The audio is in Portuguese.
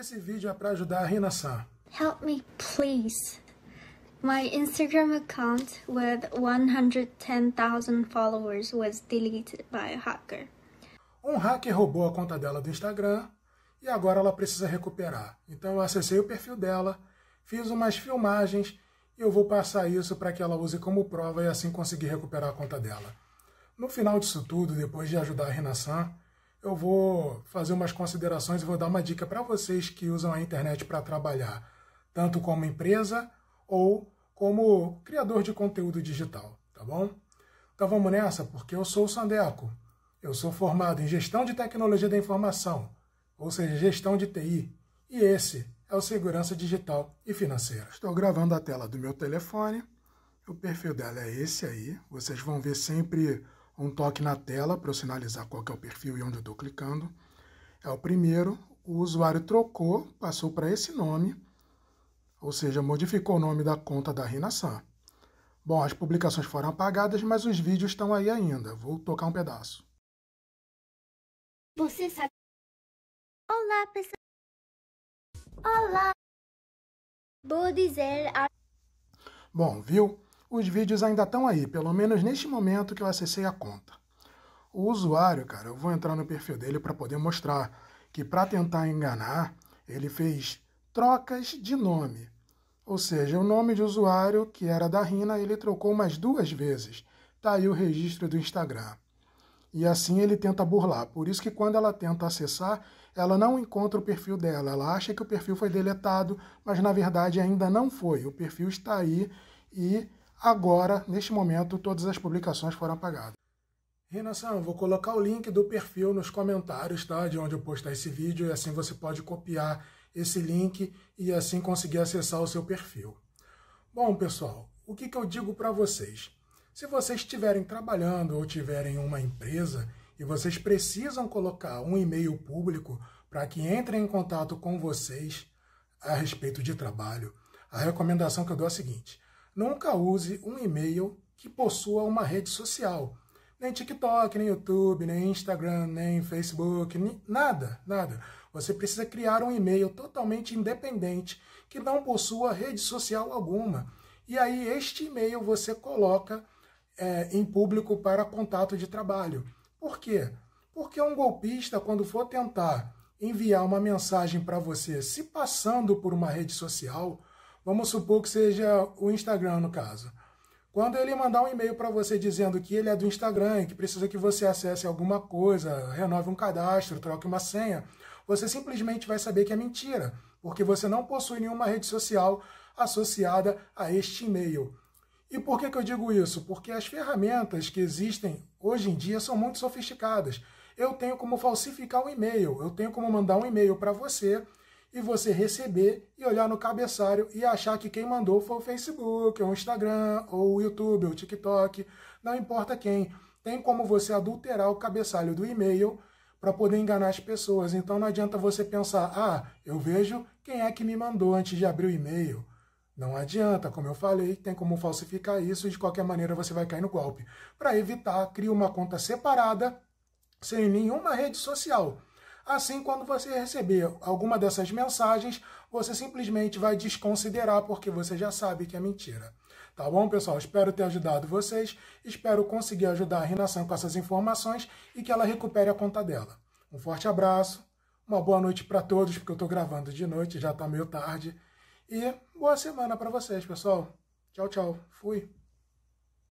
Esse vídeo é para ajudar a Rina San. Help me, please. My Instagram account with 110,000 followers was deleted by a hacker. Um hacker roubou a conta dela do Instagram e agora ela precisa recuperar. Então eu acessei o perfil dela, fiz umas filmagens e eu vou passar isso para que ela use como prova e assim conseguir recuperar a conta dela. No final disso tudo, depois de ajudar a Renaissance, eu vou fazer umas considerações e vou dar uma dica para vocês que usam a internet para trabalhar, tanto como empresa ou como criador de conteúdo digital, tá bom? Então vamos nessa, porque eu sou o Sandeco. Eu sou formado em Gestão de Tecnologia da Informação, ou seja, Gestão de TI, e esse é o Segurança Digital e Financeira. Estou gravando a tela do meu telefone. O perfil dela é esse aí. Vocês vão ver sempre um toque na tela para eu sinalizar qual é o perfil e onde eu estou clicando. É o primeiro, o usuário trocou, passou para esse nome, ou seja, modificou o nome da conta da Renassan. Bom, as publicações foram apagadas, mas os vídeos estão aí ainda. Vou tocar um pedaço. Você sabe... Olá, pessoal. Olá. Vou dizer... A... Bom, viu? os vídeos ainda estão aí, pelo menos neste momento que eu acessei a conta. O usuário, cara, eu vou entrar no perfil dele para poder mostrar que para tentar enganar, ele fez trocas de nome. Ou seja, o nome de usuário, que era da Rina, ele trocou mais duas vezes. Está aí o registro do Instagram. E assim ele tenta burlar. Por isso que quando ela tenta acessar, ela não encontra o perfil dela. Ela acha que o perfil foi deletado, mas na verdade ainda não foi. O perfil está aí e Agora, neste momento, todas as publicações foram apagadas. renan vou colocar o link do perfil nos comentários, tá? De onde eu postar esse vídeo, e assim você pode copiar esse link e assim conseguir acessar o seu perfil. Bom, pessoal, o que, que eu digo para vocês? Se vocês estiverem trabalhando ou tiverem uma empresa e vocês precisam colocar um e-mail público para que entrem em contato com vocês a respeito de trabalho, a recomendação que eu dou é a seguinte: nunca use um e-mail que possua uma rede social. Nem TikTok, nem YouTube, nem Instagram, nem Facebook, nem nada, nada. Você precisa criar um e-mail totalmente independente que não possua rede social alguma. E aí, este e-mail você coloca é, em público para contato de trabalho. Por quê? Porque um golpista, quando for tentar enviar uma mensagem para você se passando por uma rede social, Vamos supor que seja o Instagram, no caso. Quando ele mandar um e-mail para você dizendo que ele é do Instagram e que precisa que você acesse alguma coisa, renove um cadastro, troque uma senha, você simplesmente vai saber que é mentira, porque você não possui nenhuma rede social associada a este e-mail. E por que, que eu digo isso? Porque as ferramentas que existem hoje em dia são muito sofisticadas. Eu tenho como falsificar um e-mail, eu tenho como mandar um e-mail para você e você receber e olhar no cabeçalho e achar que quem mandou foi o Facebook, ou o Instagram, ou o YouTube, ou o TikTok, não importa quem. Tem como você adulterar o cabeçalho do e-mail para poder enganar as pessoas. Então não adianta você pensar, ah, eu vejo quem é que me mandou antes de abrir o e-mail. Não adianta, como eu falei, tem como falsificar isso e de qualquer maneira você vai cair no golpe. Para evitar, cria uma conta separada, sem nenhuma rede social. Assim, quando você receber alguma dessas mensagens, você simplesmente vai desconsiderar porque você já sabe que é mentira. Tá bom, pessoal? Espero ter ajudado vocês, espero conseguir ajudar a Renação com essas informações e que ela recupere a conta dela. Um forte abraço, uma boa noite para todos, porque eu estou gravando de noite, já está meio tarde. E boa semana para vocês, pessoal. Tchau, tchau. Fui.